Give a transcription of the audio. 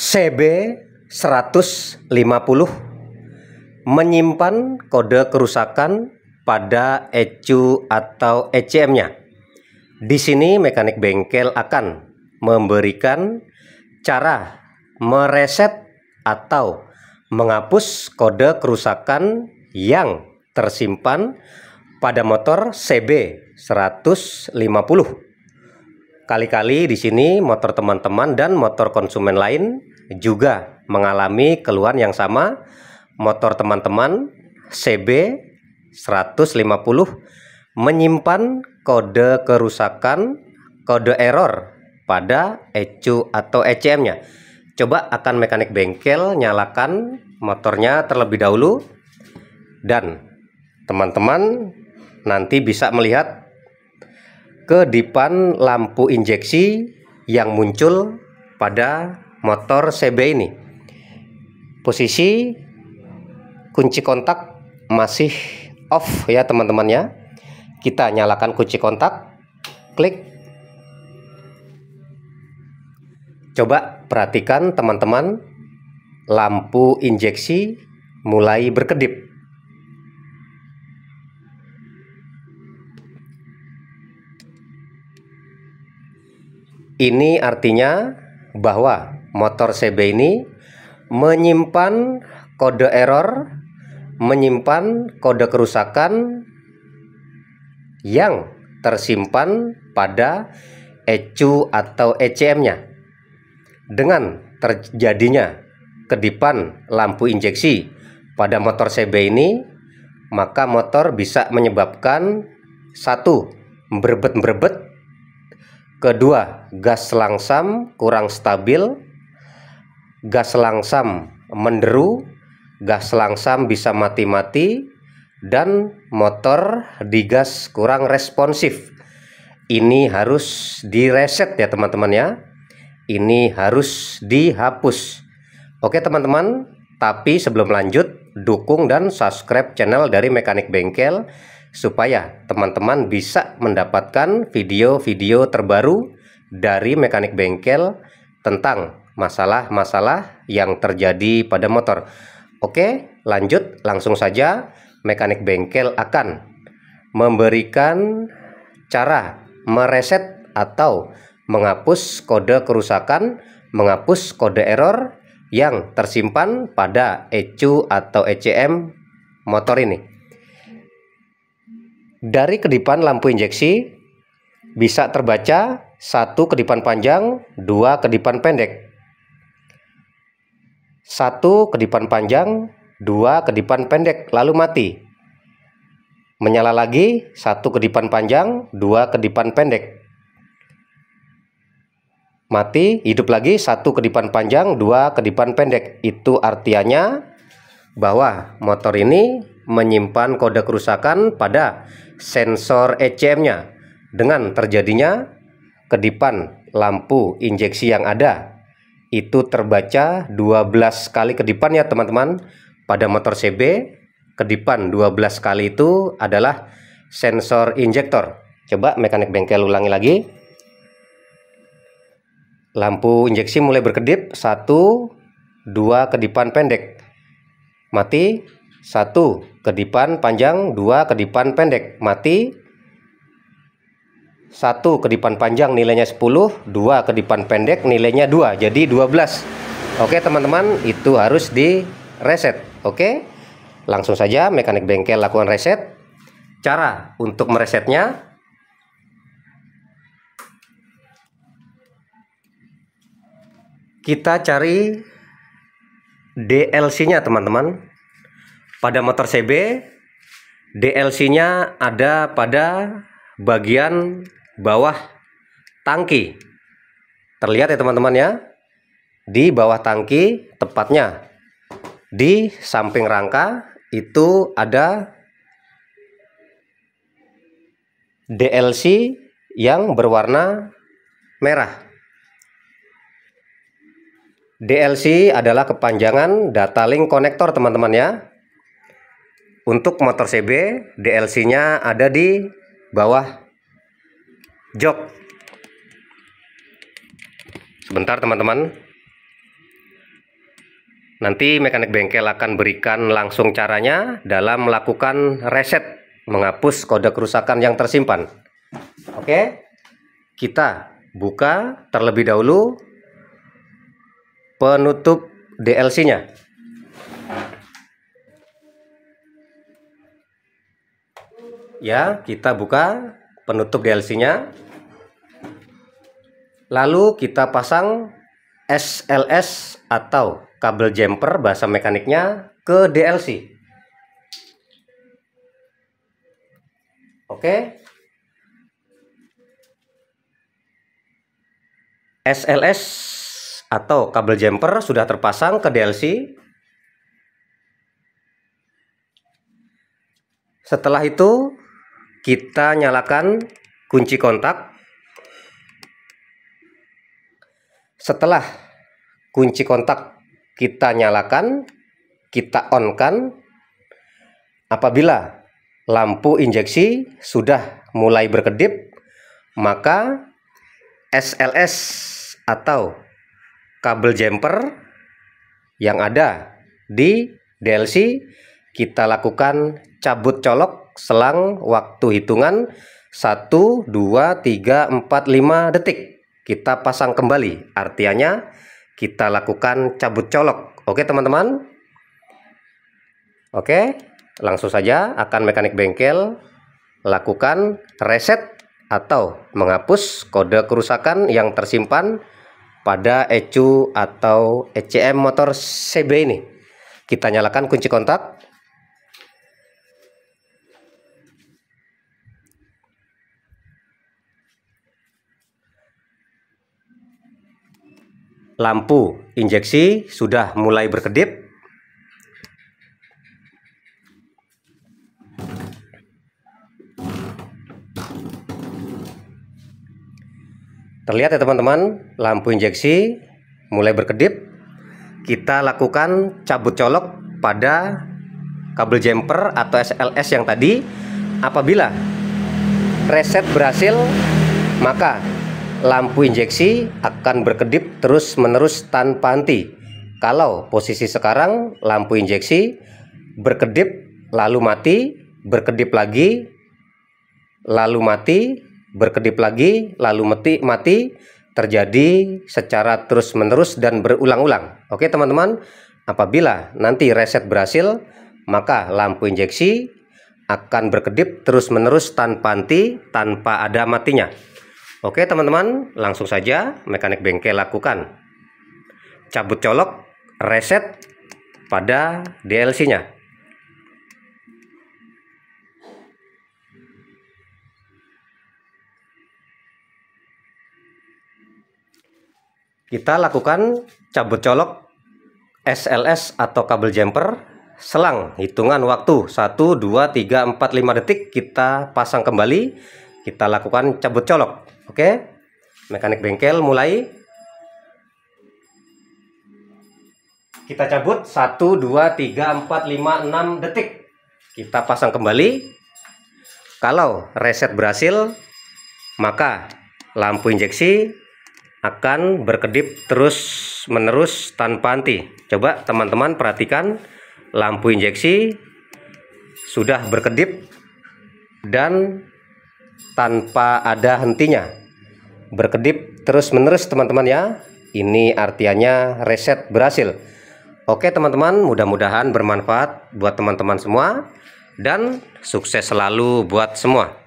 CB 150 menyimpan kode kerusakan pada ECU atau ECM-nya. Di sini mekanik bengkel akan memberikan cara mereset atau menghapus kode kerusakan yang tersimpan pada motor CB 150. Kali-kali di sini motor teman-teman dan motor konsumen lain juga mengalami keluhan yang sama motor teman-teman CB 150 menyimpan kode kerusakan kode error pada ECU atau ECM-nya. Coba akan mekanik bengkel nyalakan motornya terlebih dahulu dan teman-teman nanti bisa melihat kedipan lampu injeksi yang muncul pada motor CB ini. Posisi kunci kontak masih off ya teman-temannya. Kita nyalakan kunci kontak, klik. Coba perhatikan teman-teman, lampu injeksi mulai berkedip. Ini artinya bahwa motor CB ini menyimpan kode error, menyimpan kode kerusakan yang tersimpan pada ECU atau ECM-nya. Dengan terjadinya kedipan lampu injeksi pada motor CB ini, maka motor bisa menyebabkan satu berbet-berbet, kedua gas langsam kurang stabil, gas langsam menderu, gas langsam bisa mati-mati, dan motor digas kurang responsif. Ini harus direset ya teman-teman ya. Ini harus dihapus. Oke teman-teman, tapi sebelum lanjut, dukung dan subscribe channel dari Mekanik Bengkel supaya teman-teman bisa mendapatkan video-video terbaru dari Mekanik Bengkel tentang masalah-masalah yang terjadi pada motor. Oke, lanjut langsung saja mekanik bengkel akan memberikan cara mereset atau menghapus kode kerusakan, menghapus kode error yang tersimpan pada ECU atau ECM motor ini. Dari kedipan lampu injeksi bisa terbaca satu kedipan panjang, dua kedipan pendek. Satu kedipan panjang, dua kedipan pendek, lalu mati. Menyala lagi, satu kedipan panjang, dua kedipan pendek. Mati, hidup lagi, satu kedipan panjang, dua kedipan pendek. Itu artinya bahwa motor ini menyimpan kode kerusakan pada sensor ECM-nya dengan terjadinya kedipan lampu injeksi yang ada itu terbaca 12 kali kedipan ya teman-teman pada motor CB kedipan 12 kali itu adalah sensor injektor coba mekanik bengkel ulangi lagi lampu injeksi mulai berkedip 1 2 kedipan pendek mati 1 kedipan panjang 2 kedipan pendek mati satu kedipan panjang nilainya 10 dua kedipan pendek nilainya 2 jadi 12 oke teman-teman itu harus di reset oke langsung saja mekanik bengkel lakukan reset cara untuk meresetnya kita cari DLC-nya teman-teman pada motor CB DLC-nya ada pada bagian bawah tangki. Terlihat ya teman-teman ya. Di bawah tangki tepatnya di samping rangka itu ada DLC yang berwarna merah. DLC adalah kepanjangan data link konektor teman-teman ya. Untuk motor CB, DLC-nya ada di bawah Jok. sebentar teman-teman nanti mekanik bengkel akan berikan langsung caranya dalam melakukan reset menghapus kode kerusakan yang tersimpan oke kita buka terlebih dahulu penutup DLC nya ya kita buka penutup DLC-nya. Lalu kita pasang SLS atau kabel jumper bahasa mekaniknya ke DLC. Oke. SLS atau kabel jumper sudah terpasang ke DLC. Setelah itu kita nyalakan kunci kontak. Setelah kunci kontak kita nyalakan, kita on kan. Apabila lampu injeksi sudah mulai berkedip, maka SLS atau kabel jumper yang ada di DLC kita lakukan cabut colok selang waktu hitungan 1, 2, 3, 4, 5 detik. Kita pasang kembali. Artinya kita lakukan cabut colok. Oke teman-teman? Oke, langsung saja akan mekanik bengkel lakukan reset atau menghapus kode kerusakan yang tersimpan pada ECU atau ECM motor CB ini. Kita nyalakan kunci kontak lampu injeksi sudah mulai berkedip. Terlihat ya teman-teman, lampu injeksi mulai berkedip. Kita lakukan cabut colok pada kabel jumper atau SLS yang tadi. Apabila reset berhasil, maka lampu injeksi akan berkedip terus-menerus tanpa henti. Kalau posisi sekarang lampu injeksi berkedip lalu mati, berkedip lagi, lalu mati, berkedip lagi, lalu mati, mati terjadi secara terus-menerus dan berulang-ulang. Oke, teman-teman, apabila nanti reset berhasil, maka lampu injeksi akan berkedip terus-menerus tanpa henti, tanpa ada matinya. Oke teman-teman, langsung saja mekanik bengkel lakukan. Cabut colok, reset pada DLC-nya. Kita lakukan cabut colok SLS atau kabel jumper selang hitungan waktu 1 2 3 4 5 detik kita pasang kembali kita lakukan cabut colok Oke, mekanik bengkel mulai. Kita cabut 1, 2, 3, 4, 5, 6 detik. Kita pasang kembali. Kalau reset berhasil, maka lampu injeksi akan berkedip terus menerus tanpa henti. Coba teman-teman perhatikan lampu injeksi sudah berkedip dan tanpa ada hentinya berkedip terus-menerus teman-teman ya. Ini artiannya reset berhasil. Oke teman-teman, mudah-mudahan bermanfaat buat teman-teman semua dan sukses selalu buat semua.